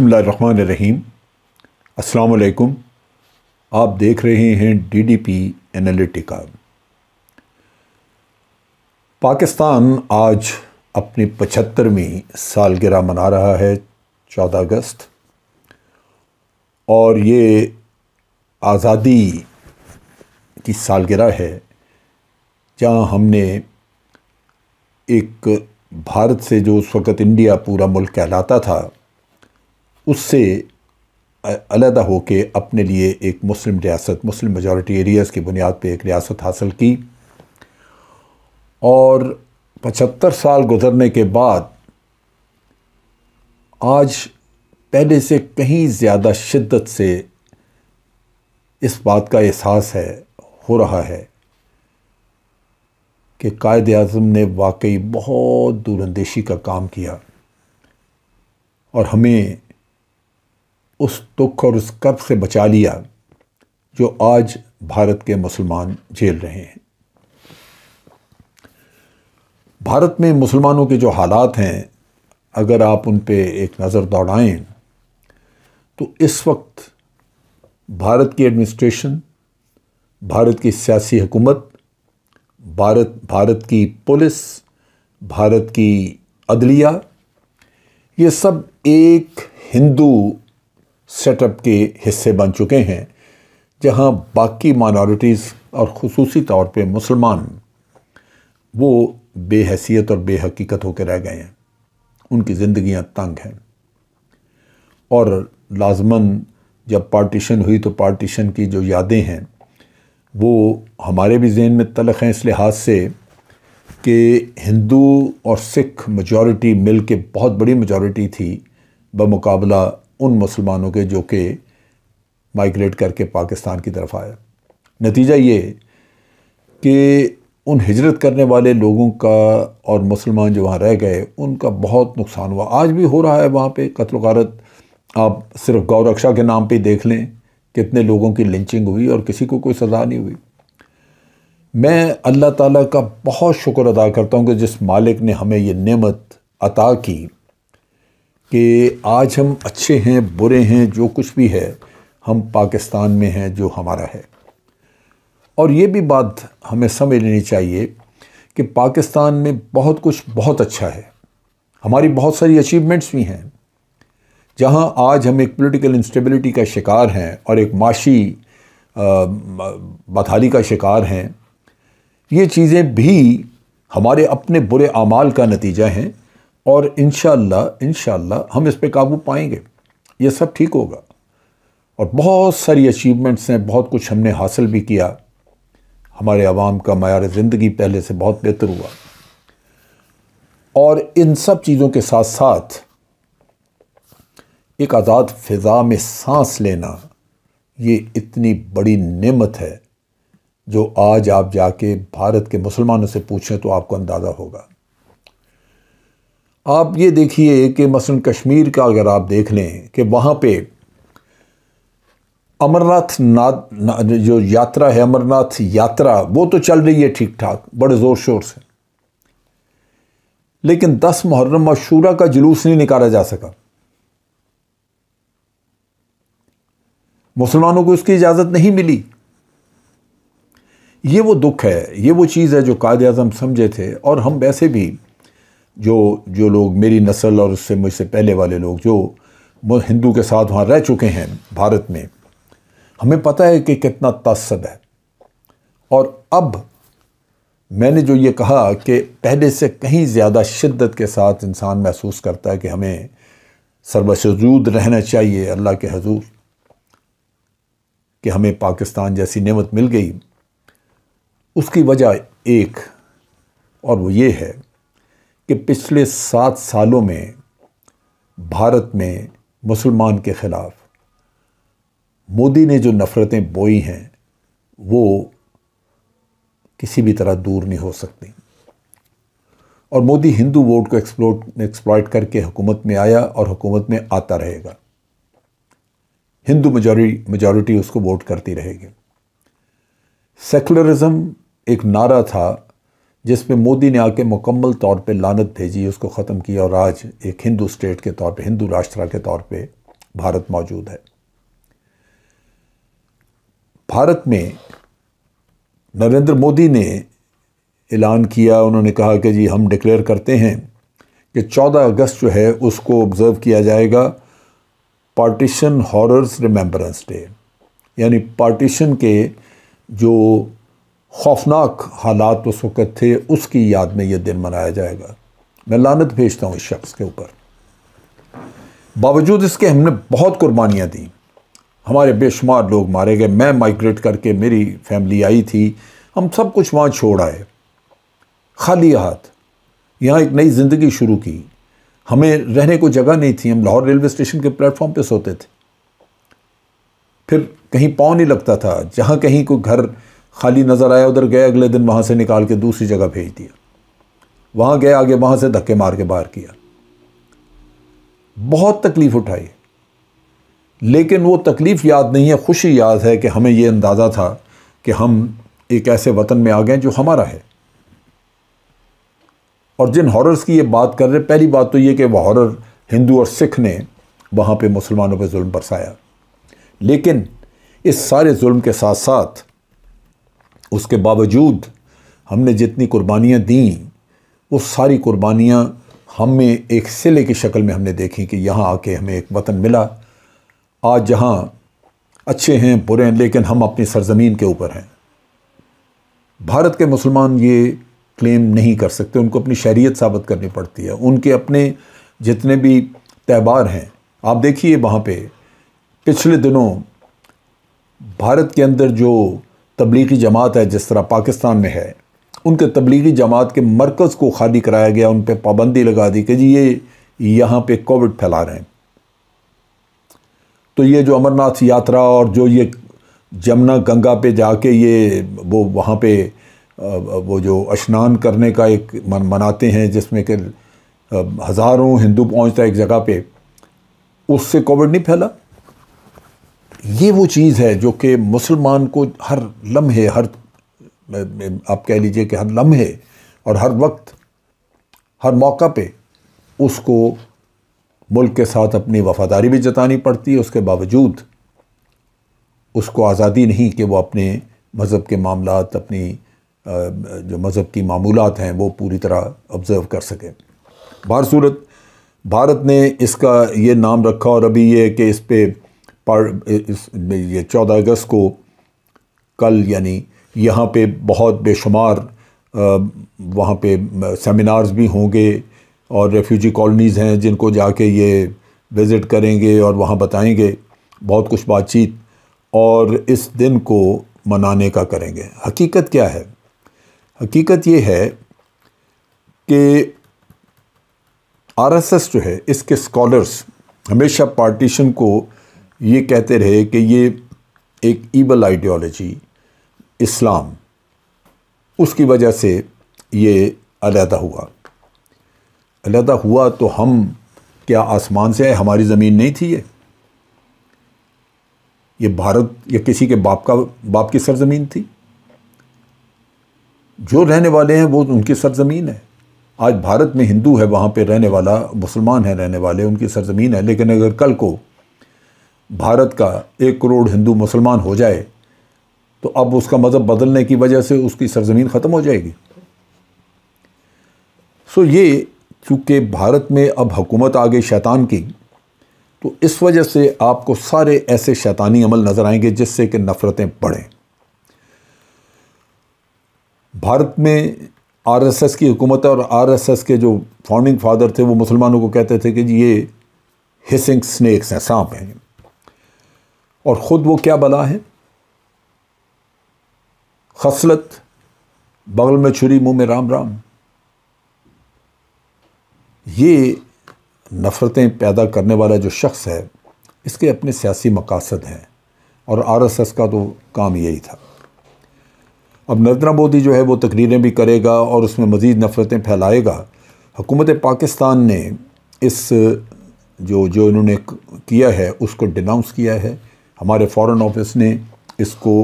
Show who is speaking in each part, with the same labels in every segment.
Speaker 1: बसमीम अलकुम आप देख रहे हैं डीडीपी एनालिटिका पाकिस्तान आज अपनी पचहत्तरवीं सालगिरह मना रहा है 14 अगस्त और ये आज़ादी की सालगिरह है जहाँ हमने एक भारत से जो उस वक़्त इंडिया पूरा मुल्क कहलाता था उससे अलहदा होकर अपने लिए एक मुस्लिम रियासत मुस्लिम मेजॉरिटी एरियाज़ की बुनियाद पर एक रियासत हासिल की और पचहत्तर साल गुजरने के बाद आज पहले से कहीं ज़्यादा शिद्दत से इस बात का एहसास है हो रहा है कि कायद अजम ने वाकई बहुत दूरंदेशी का काम किया और हमें उस दुख और उस कब से बचा लिया जो आज भारत के मुसलमान झेल रहे हैं भारत में मुसलमानों के जो हालात हैं अगर आप उन पे एक नज़र दौड़ाएं तो इस वक्त भारत की एडमिनिस्ट्रेशन भारत की सियासी हुकूमत भारत भारत की पुलिस भारत की अदलिया ये सब एक हिंदू सेटअप के हिस्से बन चुके हैं जहां बाकी माइनॉरिटीज़ और खसूसी तौर पे मुसलमान वो बेहसीत और बेहकीकत होकर रह गए हैं उनकी ज़िंदियाँ तंग हैं और लाजमन जब पार्टीशन हुई तो पार्टीशन की जो यादें हैं वो हमारे भी जहन में तलख हैं इस लिहाज से कि हिंदू और सिख मजॉरिटी मिल के बहुत बड़ी मजॉरिटी थी बमक़ाबला उन मुसलमानों के जो कि माइग्रेट करके पाकिस्तान की तरफ आया नतीजा ये कि उन हिजरत करने वाले लोगों का और मुसलमान जो वहाँ रह गए उनका बहुत नुकसान हुआ आज भी हो रहा है वहाँ पर कत्ल गारत आप सिर्फ गौरक्षा के नाम पर देख लें कितने लोगों की लिंचिंग हुई और किसी को कोई सज़ा नहीं हुई मैं अल्लाह ताला का बहुत शुक्र अदा करता हूँ कि जिस मालिक ने हमें ये नेमत अता की कि आज हम अच्छे हैं बुरे हैं जो कुछ भी है हम पाकिस्तान में हैं जो हमारा है और ये भी बात हमें समझ लेनी चाहिए कि पाकिस्तान में बहुत कुछ बहुत अच्छा है हमारी बहुत सारी अचीवमेंट्स भी हैं जहां आज हम एक पॉलिटिकल इंस्टेबिलिटी का शिकार हैं और एक माशी बदहाली का शिकार हैं ये चीज़ें भी हमारे अपने बुरे अमाल का नतीजा हैं और इन शाला हम इस पर काबू पाएंगे ये सब ठीक होगा और बहुत सारी अचीवमेंट्स हैं बहुत कुछ हमने हासिल भी किया हमारे आवाम का मैार ज़िंदगी पहले से बहुत बेहतर हुआ और इन सब चीज़ों के साथ साथ एक आज़ाद फ़िज़ा में सांस लेना ये इतनी बड़ी नेमत है जो आज आप जाके भारत के मुसलमानों से पूछें तो आपको अंदाज़ा होगा आप ये देखिए कि मसलन कश्मीर का अगर आप देख लें कि वहाँ पे अमरनाथ नाथ ना, जो यात्रा है अमरनाथ यात्रा वो तो चल रही है ठीक ठाक बड़े ज़ोर शोर से लेकिन दस मुहर्रम मशूरा का जुलूस नहीं निकाला जा सका मुसलमानों को इसकी इजाज़त नहीं मिली ये वो दुख है ये वो चीज़ है जो कायद अजम समझे थे और हम वैसे भी जो जो लोग मेरी नस्ल और उससे मुझसे पहले वाले लोग जो हिंदू के साथ वहाँ रह चुके हैं भारत में हमें पता है कि कितना तसब है और अब मैंने जो ये कहा कि पहले से कहीं ज़्यादा शिद्दत के साथ इंसान महसूस करता है कि हमें सरबसूद रहना चाहिए अल्लाह के हजूर कि हमें पाकिस्तान जैसी नेमत मिल गई उसकी वजह एक और वो ये है कि पिछले सात सालों में भारत में मुसलमान के ख़िलाफ़ मोदी ने जो नफ़रतें बोई हैं वो किसी भी तरह दूर नहीं हो सकती और मोदी हिंदू वोट को एक्सप्लोट एक्सप्लॉयट करके हुकूमत में आया और हुकूमत में आता रहेगा हिंदू मजॉरिटी मजॉरिटी उसको वोट करती रहेगी सेकुलरिज्म एक नारा था जिस पे मोदी ने आके मुकम्मल तौर पे लानत भेजी उसको ख़त्म किया और आज एक हिंदू स्टेट के तौर पे हिंदू राष्ट्र के तौर पे भारत मौजूद है भारत में नरेंद्र मोदी ने ऐलान किया उन्होंने कहा कि जी हम डिक्लेयर करते हैं कि 14 अगस्त जो है उसको ऑब्ज़र्व किया जाएगा पार्टीशन हॉरर्स रिमेंबरेंस डे यानी पार्टीशन के जो खौफनाक हालात उस वक़्त थे उसकी याद में यह दिन मनाया जाएगा मैं लानत भेजता हूँ इस शख्स के ऊपर बावजूद इसके हमने बहुत कुर्बानियाँ दी हमारे बेशुमार लोग मारे गए मैं माइग्रेट करके मेरी फैमिली आई थी हम सब कुछ वहाँ छोड़ आए खाली हाथ यहाँ एक नई ज़िंदगी शुरू की हमें रहने को जगह नहीं थी हम लाहौर रेलवे स्टेशन के प्लेटफॉर्म पे सोते थे फिर कहीं पाँव नहीं लगता था जहाँ कहीं कोई घर खाली नज़र आया उधर गए अगले दिन वहाँ से निकाल के दूसरी जगह भेज दिया वहाँ गए आगे वहाँ से धक्के मार के बाहर किया बहुत तकलीफ़ उठाई लेकिन वो तकलीफ़ याद नहीं है खुशी याद है कि हमें ये अंदाज़ा था कि हम एक ऐसे वतन में आ गए जो हमारा है और जिन हॉरर्स की ये बात कर रहे पहली बात तो ये कि वह हॉरर हिंदू और सिख ने वहाँ पे मुसलमानों पे जुल्म बरसाया लेकिन इस सारे जुल्म के साथ साथ उसके बावजूद हमने जितनी कुर्बानियाँ दी वो सारी कुर्बानियाँ हमें एक सिले की शक्ल में हमने देखी कि यहाँ आके हमें एक वतन मिला आज जहाँ अच्छे हैं बुरे हैं लेकिन हम अपनी सरजमीन के ऊपर हैं भारत के मुसलमान ये क्लेम नहीं कर सकते उनको अपनी शहरीत साबित करनी पड़ती है उनके अपने जितने भी त्यौहार हैं आप देखिए वहाँ पे पिछले दिनों भारत के अंदर जो तबलीगी जमात है जिस तरह पाकिस्तान में है उनके तबलीगी जमात के मरकज़ को खाली कराया गया उन पर पाबंदी लगा दी कि जी ये यहाँ पर कोविड फैला रहे हैं तो ये जो अमरनाथ यात्रा और जो ये जमुना गंगा पे जाके ये वो वहाँ पे वो जो स्नान करने का एक मन मनाते हैं जिसमें कि हज़ारों हिंदू पहुँचता है एक जगह पे उससे कोविड नहीं फैला ये वो चीज़ है जो कि मुसलमान को हर लम्हे हर आप कह लीजिए कि हर लम्हे और हर वक्त हर मौका पे उसको मुल्क के साथ अपनी वफादारी भी जतानी पड़ती है उसके बावजूद उसको आज़ादी नहीं कि वो अपने मज़हब के मामलात अपनी जो मज़हब की मामूलत हैं वो पूरी तरह ऑब्ज़र्व कर सके बार सूरत भारत ने इसका ये नाम रखा और अभी ये कि इस पर पढ़ ये चौदह अगस्त को कल यानी यहाँ पे बहुत बेशुमार वहाँ पे सेमिनार्स भी होंगे और रेफ्यूजी कॉलोनीज़ हैं जिनको जाके ये विज़िट करेंगे और वहाँ बताएंगे बहुत कुछ बातचीत और इस दिन को मनाने का करेंगे हकीकत क्या है हकीकत ये है कि आरएसएस जो है इसके स्कॉलर्स हमेशा पार्टीशन को ये कहते रहे कि ये एक ईबल आइडियोलॉजी इस्लाम उसकी वजह से ये अलहदा हुआ अलहदा हुआ तो हम क्या आसमान से आए हमारी ज़मीन नहीं थी ये ये भारत या किसी के बाप का बाप की सरजमीन थी जो रहने वाले हैं वो उनकी सरजमीन है आज भारत में हिंदू है वहाँ पे रहने वाला मुसलमान है रहने वाले उनकी सरजमीन है लेकिन अगर कल को भारत का एक करोड़ हिंदू मुसलमान हो जाए तो अब उसका मज़हब बदलने की वजह से उसकी सरजमीन ख़त्म हो जाएगी सो ये चूँकि भारत में अब हुकूमत आ गई शैतान की तो इस वजह से आपको सारे ऐसे शैतानी अमल नज़र आएंगे जिससे कि नफ़रतें बढ़ें भारत में आरएसएस की हुकूमत और आरएसएस के जो फाउंडिंग फादर थे वो मुसलमानों को कहते थे कि जी ये हिसिंग स्नेक्स हैं सांप हैं और ख़ुद वो क्या बला है खसलत बगल में छुरी मुंह में राम राम ये नफ़रतें पैदा करने वाला जो शख्स है इसके अपने सियासी मकासद हैं और आरएसएस का तो काम यही था अब नरेंद्र मोदी जो है वो तकरीरें भी करेगा और उसमें मज़ीद नफ़रतें फैलाएगा हुकूमत पाकिस्तान ने इस जो जो इन्होंने किया है उसको डिनाउंस किया है हमारे फॉरेन ऑफिस ने इसको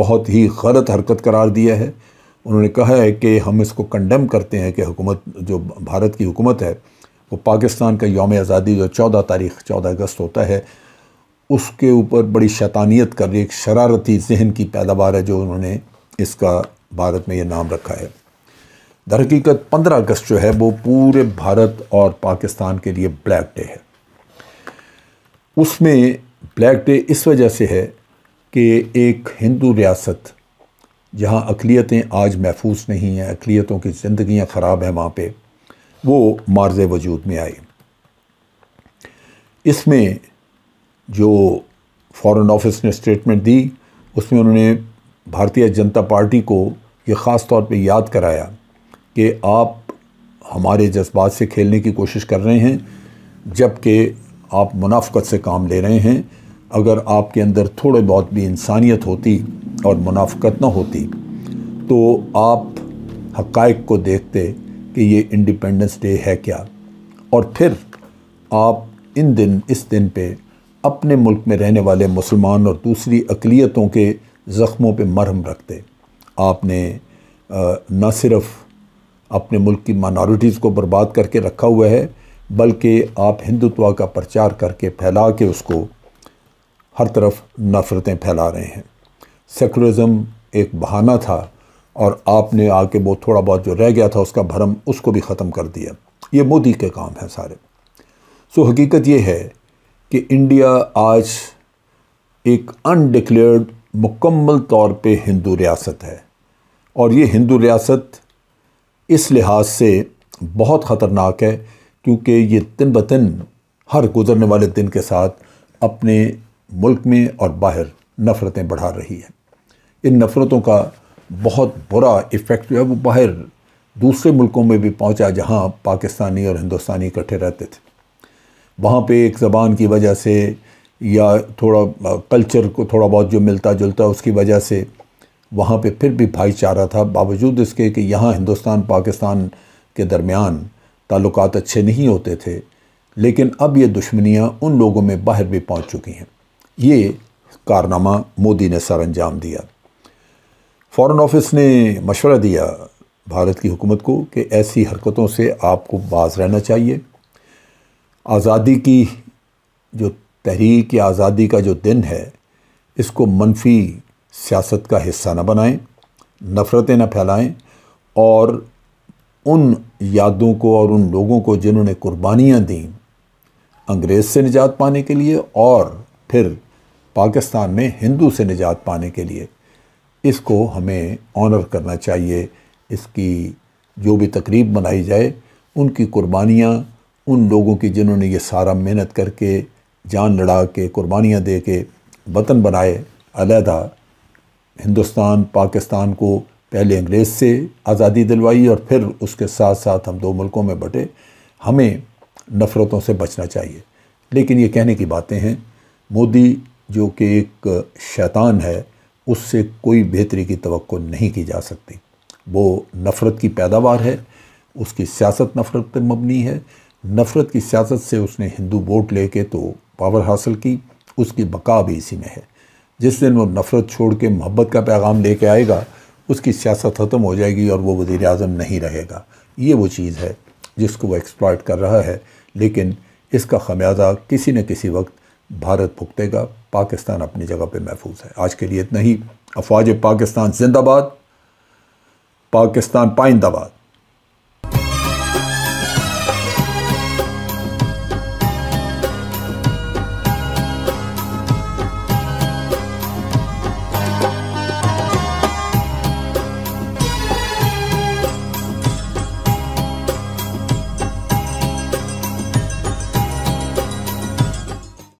Speaker 1: बहुत ही गलत हरकत करार दिया है उन्होंने कहा है कि हम इसको कंडम करते हैं कि हुकूमत जो भारत की हुकूमत है वो पाकिस्तान का योम आज़ादी जो चौदह तारीख चौदह अगस्त होता है उसके ऊपर बड़ी शैतानियत कर रही एक शरारती जहन की पैदावार है जो उन्होंने इसका भारत में ये नाम रखा है दरहकीकत पंद्रह अगस्त जो है वो पूरे भारत और पाकिस्तान के लिए ब्लैक डे है उसमें ब्लैक डे इस वजह से है कि एक हिंदू रियासत जहाँ अकलीतें आज महफूज नहीं हैं अकलीतों की ज़िंदियाँ ख़राब हैं वहाँ पे वो मार्ज वजूद में आई इसमें जो फॉरेन ऑफिस ने स्टेटमेंट दी उसमें उन्होंने भारतीय जनता पार्टी को ये ख़ास तौर पे याद कराया कि आप हमारे जज्बात से खेलने की कोशिश कर रहे हैं जबकि आप मुनाफ़त से काम ले रहे हैं अगर आपके अंदर थोड़े बहुत भी इंसानियत होती और मुनाफ़त ना होती तो आप हक़ को देखते कि ये इंडिपेंडेंस डे है क्या और फिर आप इन दिन इस दिन पे अपने मुल्क में रहने वाले मुसलमान और दूसरी अकलीतों के ज़ख्मों पे मरहम रखते आपने न सिर्फ़ अपने मुल्क की माइनॉरिटीज़ को बर्बाद करके रखा हुआ है बल्कि आप हिंदुत्व का प्रचार करके फैला के उसको हर तरफ नफ़रतें फैला रहे हैं सेकुलरिज्म एक बहाना था और आपने आके वो थोड़ा बहुत जो रह गया था उसका भरम उसको भी ख़त्म कर दिया ये मोदी के काम हैं सारे सो हकीकत ये है कि इंडिया आज एक अनडिक्लेयर्ड मुकम्मल तौर पे हिंदू रियासत है और ये हिंदू रियासत इस लिहाज से बहुत ख़तरनाक है क्योंकि ये तिन बतन हर गुज़रने वाले दिन के साथ अपने मुल्क में और बाहर नफ़रतें बढ़ा रही है इन नफ़रतों का बहुत बुरा इफ़ेक्ट जो है वो बाहर दूसरे मुल्कों में भी पहुंचा जहां पाकिस्तानी और हिंदुस्तानी इकट्ठे रहते थे वहां पे एक ज़बान की वजह से या थोड़ा कल्चर को थोड़ा बहुत जो मिलता जुलता उसकी वजह से वहाँ पे फिर भी भाईचारा था बावजूद इसके कि यहाँ हिंदुस्तान पाकिस्तान के दरमियान ताल्लुक अच्छे नहीं होते थे लेकिन अब ये दुश्मनियाँ उन लोगों में बाहर भी पहुँच चुकी हैं ये कारनामा मोदी ने सर अंजाम दिया फ़ॉरेन ऑफिस ने मशवरा दिया भारत की हुकूमत को कि ऐसी हरकतों से आपको बाज रहना चाहिए आज़ादी की जो तहरीक या आज़ादी का जो दिन है इसको मनफी सियासत का हिस्सा ना बनाएं नफ़रतें ना फैलाएं और उन यादों को और उन लोगों को जिन्होंने कुर्बानियाँ दी अंग्रेज़ से निजात पाने के लिए और फिर पाकिस्तान में हिंदू से निजात पाने के लिए इसको हमें ऑनर करना चाहिए इसकी जो भी तकरीब मनाई जाए उनकी कुर्बानियाँ उन लोगों की जिन्होंने ये सारा मेहनत करके जान लड़ा के कुर्बानियाँ दे के वतन बनाए अलहदा हिंदुस्तान पाकिस्तान को पहले अंग्रेज़ से आज़ादी दिलवाई और फिर उसके साथ साथ हम दो मुल्कों में बटे हमें नफ़रतों से बचना चाहिए लेकिन ये कहने की बातें हैं मोदी जो कि एक शैतान है उससे कोई बेहतरी की तो नहीं की जा सकती वो नफ़रत की पैदावार है उसकी सियासत नफ़रत पर मबनी है नफ़रत की सियासत से उसने हिंदू वोट लेके तो पावर हासिल की उसकी बका भी इसी में है जिस दिन वो नफ़रत छोड़ के मोहब्बत का पैगाम लेके आएगा उसकी सियासत ख़त्म हो जाएगी और वो वज़ी अजम नहीं रहेगा ये वो चीज़ है जिसको वो एक्सप्लॉयट कर रहा है लेकिन इसका खमियाजा किसी न किसी वक्त भारत भुगतेगा पाकिस्तान अपनी जगह पर महफूज है आज के लिए इतना ही अफवाज पाकिस्तान जिंदाबाद पाकिस्तान पाइंदाबाद